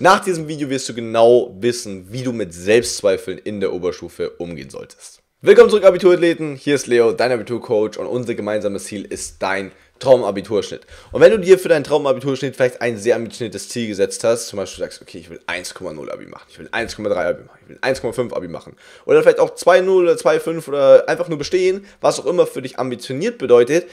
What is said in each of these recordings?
Nach diesem Video wirst du genau wissen, wie du mit Selbstzweifeln in der Oberstufe umgehen solltest. Willkommen zurück Abiturathleten, hier ist Leo, dein Abiturcoach und unser gemeinsames Ziel ist dein Traumabiturschnitt. Und wenn du dir für deinen Traumabiturschnitt vielleicht ein sehr ambitioniertes Ziel gesetzt hast, zum Beispiel sagst, okay, ich will 1,0 Abi machen, ich will 1,3 Abi machen, ich will 1,5 Abi machen oder vielleicht auch 2,0 oder 2,5 oder einfach nur bestehen, was auch immer für dich ambitioniert bedeutet,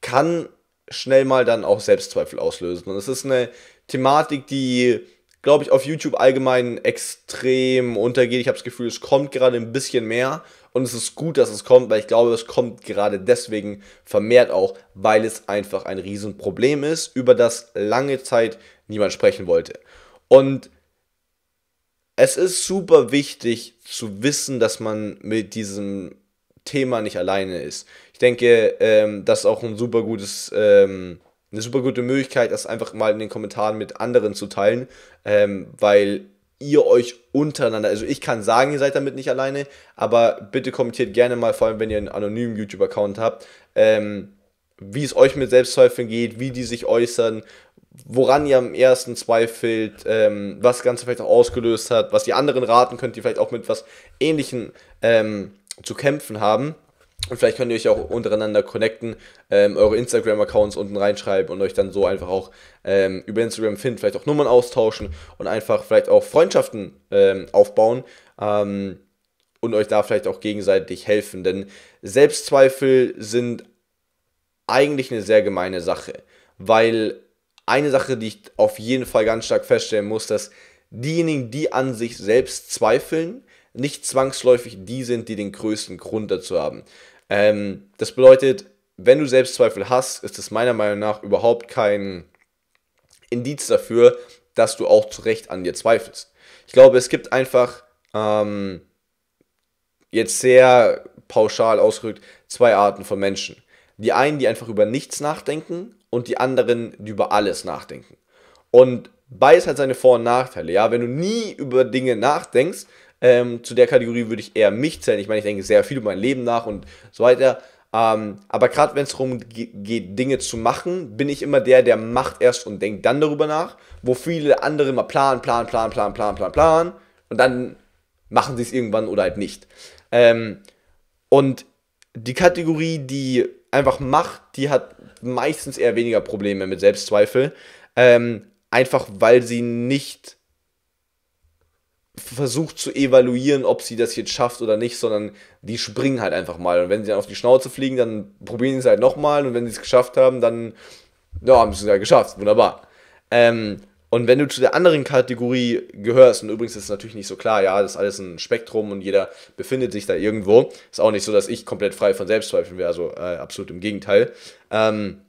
kann schnell mal dann auch Selbstzweifel auslösen. Und es ist eine Thematik, die glaube ich, auf YouTube allgemein extrem untergeht. Ich habe das Gefühl, es kommt gerade ein bisschen mehr. Und es ist gut, dass es kommt, weil ich glaube, es kommt gerade deswegen vermehrt auch, weil es einfach ein Riesenproblem ist, über das lange Zeit niemand sprechen wollte. Und es ist super wichtig zu wissen, dass man mit diesem Thema nicht alleine ist. Ich denke, ähm, das ist auch ein super gutes ähm, eine super gute Möglichkeit, das einfach mal in den Kommentaren mit anderen zu teilen, ähm, weil ihr euch untereinander, also ich kann sagen, ihr seid damit nicht alleine, aber bitte kommentiert gerne mal, vor allem wenn ihr einen anonymen YouTube-Account habt, ähm, wie es euch mit Selbstzweifeln geht, wie die sich äußern, woran ihr am ersten zweifelt, ähm, was das Ganze vielleicht auch ausgelöst hat, was die anderen raten könnt, die vielleicht auch mit was Ähnlichem ähm, zu kämpfen haben. Und vielleicht könnt ihr euch auch untereinander connecten, ähm, eure Instagram-Accounts unten reinschreiben und euch dann so einfach auch ähm, über Instagram finden, vielleicht auch Nummern austauschen und einfach vielleicht auch Freundschaften ähm, aufbauen ähm, und euch da vielleicht auch gegenseitig helfen. Denn Selbstzweifel sind eigentlich eine sehr gemeine Sache, weil eine Sache, die ich auf jeden Fall ganz stark feststellen muss, dass diejenigen, die an sich selbst zweifeln, nicht zwangsläufig die sind, die den größten Grund dazu haben. Ähm, das bedeutet, wenn du Selbstzweifel hast, ist es meiner Meinung nach überhaupt kein Indiz dafür, dass du auch zu Recht an dir zweifelst. Ich glaube, es gibt einfach ähm, jetzt sehr pauschal ausgedrückt zwei Arten von Menschen. Die einen, die einfach über nichts nachdenken und die anderen, die über alles nachdenken. Und beides hat seine Vor- und Nachteile. Ja, wenn du nie über Dinge nachdenkst, ähm, zu der Kategorie würde ich eher mich zählen. Ich meine, ich denke sehr viel über mein Leben nach und so weiter. Ähm, aber gerade wenn es darum geht, Dinge zu machen, bin ich immer der, der macht erst und denkt dann darüber nach, wo viele andere immer planen, planen, planen, planen, planen, planen, planen und dann machen sie es irgendwann oder halt nicht. Ähm, und die Kategorie, die einfach macht, die hat meistens eher weniger Probleme mit Selbstzweifel, ähm, einfach weil sie nicht versucht zu evaluieren, ob sie das jetzt schafft oder nicht, sondern die springen halt einfach mal. Und wenn sie dann auf die Schnauze fliegen, dann probieren sie es halt nochmal. Und wenn sie es geschafft haben, dann ja, haben sie es ja halt geschafft. Wunderbar. Ähm, und wenn du zu der anderen Kategorie gehörst, und übrigens ist es natürlich nicht so klar, ja, das ist alles ein Spektrum und jeder befindet sich da irgendwo. Ist auch nicht so, dass ich komplett frei von Selbstzweifeln wäre, also äh, absolut im Gegenteil. Ähm,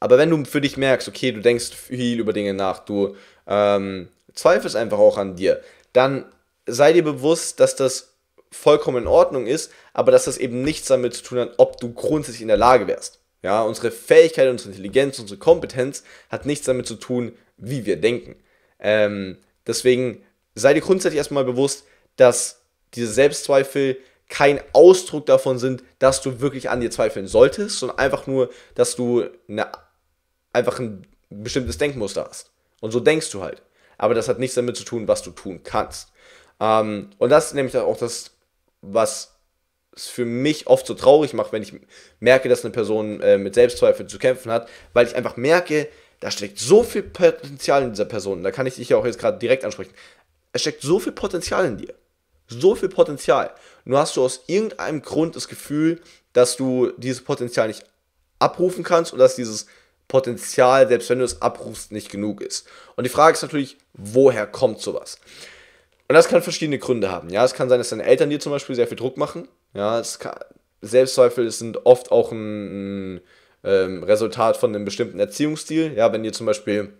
aber wenn du für dich merkst, okay, du denkst viel über Dinge nach, du ähm, zweifelst einfach auch an dir, dann sei dir bewusst, dass das vollkommen in Ordnung ist, aber dass das eben nichts damit zu tun hat, ob du grundsätzlich in der Lage wärst. Ja, unsere Fähigkeit, unsere Intelligenz, unsere Kompetenz hat nichts damit zu tun, wie wir denken. Ähm, deswegen sei dir grundsätzlich erstmal bewusst, dass diese Selbstzweifel kein Ausdruck davon sind, dass du wirklich an dir zweifeln solltest, sondern einfach nur, dass du eine, einfach ein bestimmtes Denkmuster hast. Und so denkst du halt aber das hat nichts damit zu tun, was du tun kannst. Ähm, und das ist nämlich auch das, was es für mich oft so traurig macht, wenn ich merke, dass eine Person äh, mit Selbstzweifeln zu kämpfen hat, weil ich einfach merke, da steckt so viel Potenzial in dieser Person. Da kann ich dich ja auch jetzt gerade direkt ansprechen. Es steckt so viel Potenzial in dir. So viel Potenzial. Nur hast du aus irgendeinem Grund das Gefühl, dass du dieses Potenzial nicht abrufen kannst und dass dieses Potenzial, selbst wenn du es abrufst, nicht genug ist. Und die Frage ist natürlich, woher kommt sowas? Und das kann verschiedene Gründe haben. Ja, es kann sein, dass deine Eltern dir zum Beispiel sehr viel Druck machen. Ja, es kann, Selbstzweifel sind oft auch ein, ein ähm, Resultat von einem bestimmten Erziehungsstil. Ja, wenn dir zum Beispiel,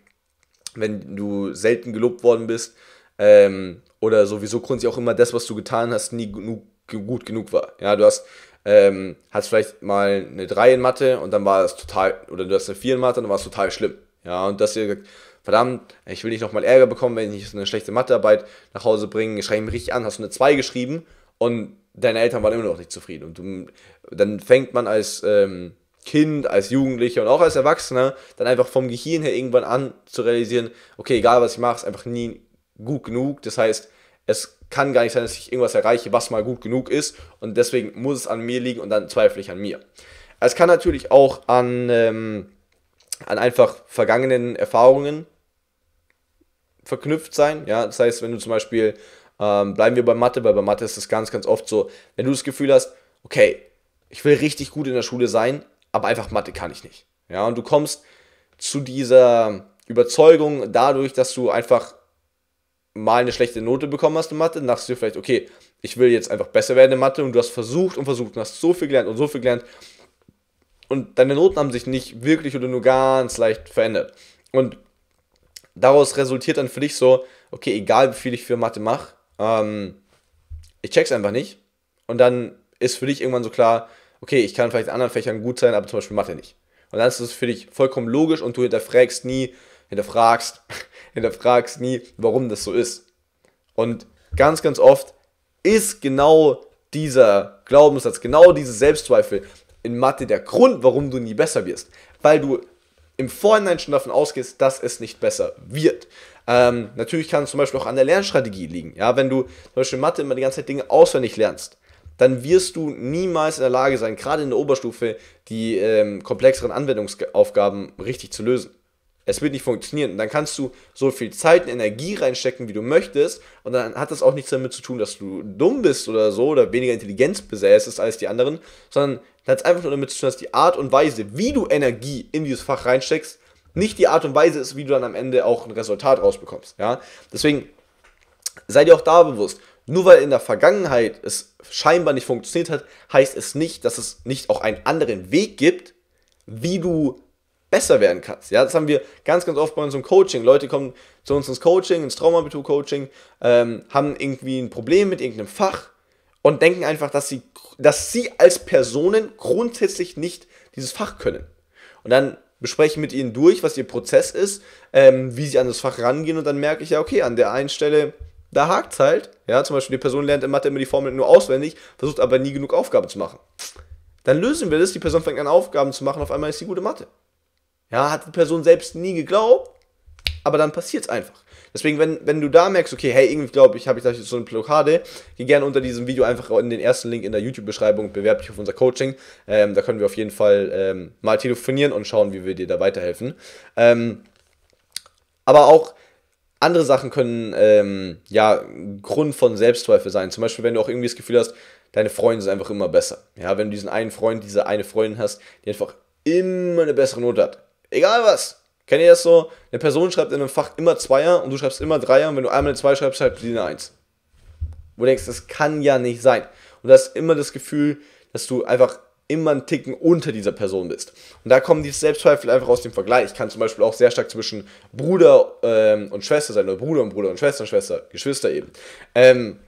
wenn du selten gelobt worden bist ähm, oder sowieso grundsätzlich auch immer das, was du getan hast, nie genug, gut genug war. Ja, du hast ähm, hast vielleicht mal eine 3 in Mathe und dann war es total, oder du hast eine 4 in Mathe und dann war es total schlimm. Ja, und dass ihr verdammt, ich will nicht nochmal Ärger bekommen, wenn ich so eine schlechte Mathearbeit nach Hause bringe, schreibe mich richtig an, hast du eine 2 geschrieben und deine Eltern waren immer noch nicht zufrieden. Und du, dann fängt man als ähm, Kind, als Jugendlicher und auch als Erwachsener dann einfach vom Gehirn her irgendwann an zu realisieren, okay, egal was ich mache, ist einfach nie gut genug. Das heißt, es kann gar nicht sein, dass ich irgendwas erreiche, was mal gut genug ist und deswegen muss es an mir liegen und dann zweifle ich an mir. Es kann natürlich auch an, ähm, an einfach vergangenen Erfahrungen verknüpft sein. Ja? Das heißt, wenn du zum Beispiel, ähm, bleiben wir bei Mathe, weil bei Mathe ist es ganz, ganz oft so, wenn du das Gefühl hast, okay, ich will richtig gut in der Schule sein, aber einfach Mathe kann ich nicht. Ja? Und du kommst zu dieser Überzeugung dadurch, dass du einfach mal eine schlechte Note bekommen hast in Mathe, dann dachtest du dir vielleicht, okay, ich will jetzt einfach besser werden in Mathe und du hast versucht und versucht und hast so viel gelernt und so viel gelernt und deine Noten haben sich nicht wirklich oder nur ganz leicht verändert. Und daraus resultiert dann für dich so, okay, egal wie viel ich für Mathe mache, ähm, ich check's einfach nicht und dann ist für dich irgendwann so klar, okay, ich kann vielleicht in anderen Fächern gut sein, aber zum Beispiel Mathe nicht. Und dann ist es für dich vollkommen logisch und du hinterfragst nie, hinterfragst, hinterfragst nie, warum das so ist. Und ganz, ganz oft ist genau dieser Glaubenssatz, genau diese Selbstzweifel in Mathe der Grund, warum du nie besser wirst. Weil du im Vorhinein schon davon ausgehst, dass es nicht besser wird. Ähm, natürlich kann es zum Beispiel auch an der Lernstrategie liegen. Ja, wenn du zum Beispiel Mathe immer die ganze Zeit Dinge auswendig lernst, dann wirst du niemals in der Lage sein, gerade in der Oberstufe, die ähm, komplexeren Anwendungsaufgaben richtig zu lösen. Es wird nicht funktionieren. Und dann kannst du so viel Zeit und Energie reinstecken, wie du möchtest. Und dann hat das auch nichts damit zu tun, dass du dumm bist oder so oder weniger Intelligenz besäßest als die anderen, sondern das hat einfach nur damit zu tun, dass die Art und Weise, wie du Energie in dieses Fach reinsteckst, nicht die Art und Weise ist, wie du dann am Ende auch ein Resultat rausbekommst. Ja? Deswegen sei dir auch da bewusst, nur weil in der Vergangenheit es scheinbar nicht funktioniert hat, heißt es nicht, dass es nicht auch einen anderen Weg gibt, wie du besser werden kannst. Ja, das haben wir ganz, ganz oft bei unserem Coaching. Leute kommen zu uns ins Coaching, ins traumabitur coaching ähm, haben irgendwie ein Problem mit irgendeinem Fach und denken einfach, dass sie, dass sie als Personen grundsätzlich nicht dieses Fach können. Und dann bespreche mit ihnen durch, was ihr Prozess ist, ähm, wie sie an das Fach rangehen und dann merke ich ja, okay, an der einen Stelle, da hakt es halt. Ja, zum Beispiel die Person lernt in Mathe immer die Formel nur auswendig, versucht aber nie genug Aufgaben zu machen. Dann lösen wir das, die Person fängt an Aufgaben zu machen, auf einmal ist sie gute Mathe. Ja, hat die Person selbst nie geglaubt, aber dann passiert es einfach. Deswegen, wenn, wenn du da merkst, okay, hey, irgendwie glaube ich, habe ich da so eine Blockade, geh gerne unter diesem Video einfach in den ersten Link in der YouTube-Beschreibung, und bewerb dich auf unser Coaching. Ähm, da können wir auf jeden Fall ähm, mal telefonieren und schauen, wie wir dir da weiterhelfen. Ähm, aber auch andere Sachen können ähm, ja Grund von Selbstzweifel sein. Zum Beispiel, wenn du auch irgendwie das Gefühl hast, deine Freunde sind einfach immer besser. Ja, wenn du diesen einen Freund, diese eine Freundin hast, die einfach immer eine bessere Note hat. Egal was. Kennt ihr das so? Eine Person schreibt in einem Fach immer Zweier und du schreibst immer Dreier und wenn du einmal eine Zwei schreibst, schreibst du die eine Eins. Wo du denkst, das kann ja nicht sein. Und das ist immer das Gefühl, dass du einfach immer einen Ticken unter dieser Person bist. Und da kommen die Selbstzweifel einfach aus dem Vergleich. Ich kann zum Beispiel auch sehr stark zwischen Bruder ähm, und Schwester sein, oder Bruder und Bruder und Schwester und Schwester, Geschwister eben. Ähm,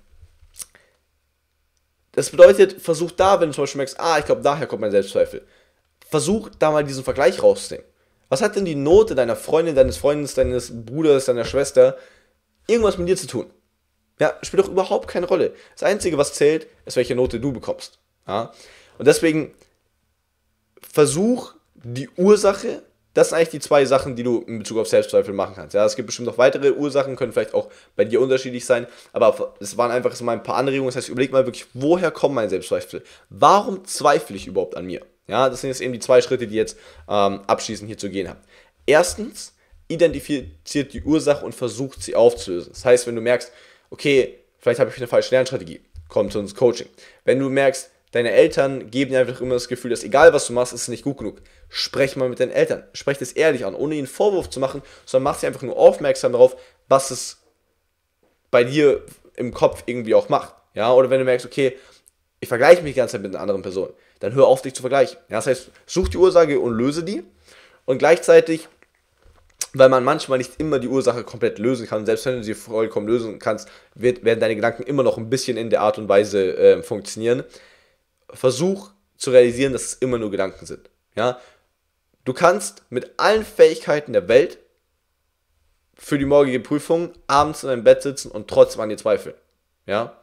das bedeutet, versuch da, wenn du zum Beispiel merkst, ah, ich glaube, daher kommt mein Selbstzweifel. Versuch da mal diesen Vergleich rauszunehmen. Was hat denn die Note deiner Freundin, deines Freundes, deines Bruders, deiner Schwester irgendwas mit dir zu tun? Ja, spielt doch überhaupt keine Rolle. Das Einzige, was zählt, ist, welche Note du bekommst. Ja? Und deswegen versuch die Ursache, das sind eigentlich die zwei Sachen, die du in Bezug auf Selbstzweifel machen kannst. Ja, es gibt bestimmt noch weitere Ursachen, können vielleicht auch bei dir unterschiedlich sein, aber es waren einfach so mal ein paar Anregungen. Das heißt, überleg mal wirklich, woher kommen meine Selbstzweifel? Warum zweifle ich überhaupt an mir? Ja, das sind jetzt eben die zwei Schritte, die jetzt ähm, abschließend hier zu gehen habt. Erstens, identifiziert die Ursache und versucht sie aufzulösen. Das heißt, wenn du merkst, okay, vielleicht habe ich eine falsche Lernstrategie, komm zu uns Coaching. Wenn du merkst, deine Eltern geben dir einfach immer das Gefühl, dass egal was du machst, ist es nicht gut genug. Sprech mal mit deinen Eltern. Sprech das ehrlich an, ohne ihnen Vorwurf zu machen, sondern mach sie einfach nur aufmerksam darauf, was es bei dir im Kopf irgendwie auch macht. Ja, oder wenn du merkst, okay, ich vergleiche mich die ganze Zeit mit einer anderen Person, dann hör auf, dich zu vergleichen. Ja, das heißt, such die Ursache und löse die. Und gleichzeitig, weil man manchmal nicht immer die Ursache komplett lösen kann, selbst wenn du sie vollkommen lösen kannst, wird, werden deine Gedanken immer noch ein bisschen in der Art und Weise äh, funktionieren. Versuch zu realisieren, dass es immer nur Gedanken sind. Ja? Du kannst mit allen Fähigkeiten der Welt für die morgige Prüfung abends in deinem Bett sitzen und trotzdem an dir zweifeln. Ja?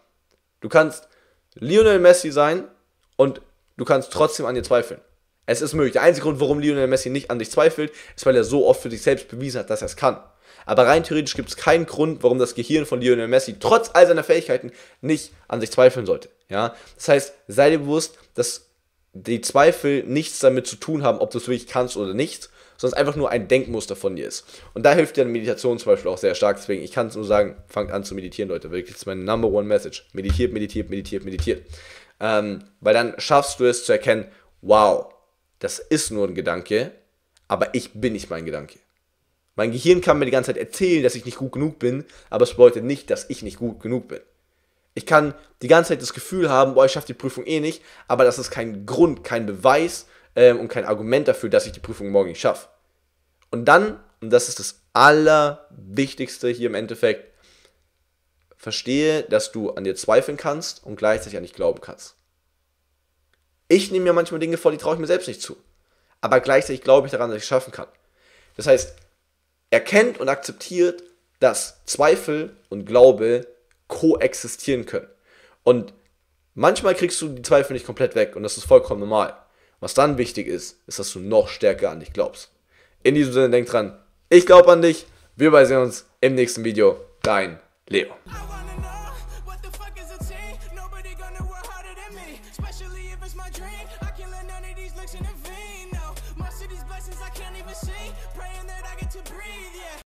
Du kannst Lionel Messi sein und du kannst trotzdem an dir zweifeln. Es ist möglich. Der einzige Grund, warum Lionel Messi nicht an dich zweifelt, ist, weil er so oft für sich selbst bewiesen hat, dass er es kann. Aber rein theoretisch gibt es keinen Grund, warum das Gehirn von Lionel Messi trotz all seiner Fähigkeiten nicht an sich zweifeln sollte. Ja? Das heißt, sei dir bewusst, dass die Zweifel nichts damit zu tun haben, ob du es wirklich kannst oder nicht, sondern einfach nur ein Denkmuster von dir ist. Und da hilft dir eine Meditation zum Beispiel auch sehr stark. Deswegen, ich kann es nur sagen, fangt an zu meditieren, Leute. Wirklich, das ist meine Number One Message. Meditiert, meditiert, meditiert, meditiert. Ähm, weil dann schaffst du es zu erkennen, wow, das ist nur ein Gedanke, aber ich bin nicht mein Gedanke. Mein Gehirn kann mir die ganze Zeit erzählen, dass ich nicht gut genug bin, aber es bedeutet nicht, dass ich nicht gut genug bin. Ich kann die ganze Zeit das Gefühl haben, boah, ich schaffe die Prüfung eh nicht, aber das ist kein Grund, kein Beweis, ähm, und kein Argument dafür, dass ich die Prüfung morgen nicht schaffe. Und dann, und das ist das Allerwichtigste hier im Endeffekt, verstehe, dass du an dir zweifeln kannst und gleichzeitig an dich glauben kannst. Ich nehme mir manchmal Dinge vor, die traue ich mir selbst nicht zu. Aber gleichzeitig glaube ich daran, dass ich es schaffen kann. Das heißt, erkennt und akzeptiert, dass Zweifel und Glaube koexistieren können. Und manchmal kriegst du die Zweifel nicht komplett weg und das ist vollkommen normal. Was dann wichtig ist, ist, dass du noch stärker an dich glaubst. In diesem Sinne, denk dran, ich glaube an dich. Wir sehen uns im nächsten Video. Dein Leo.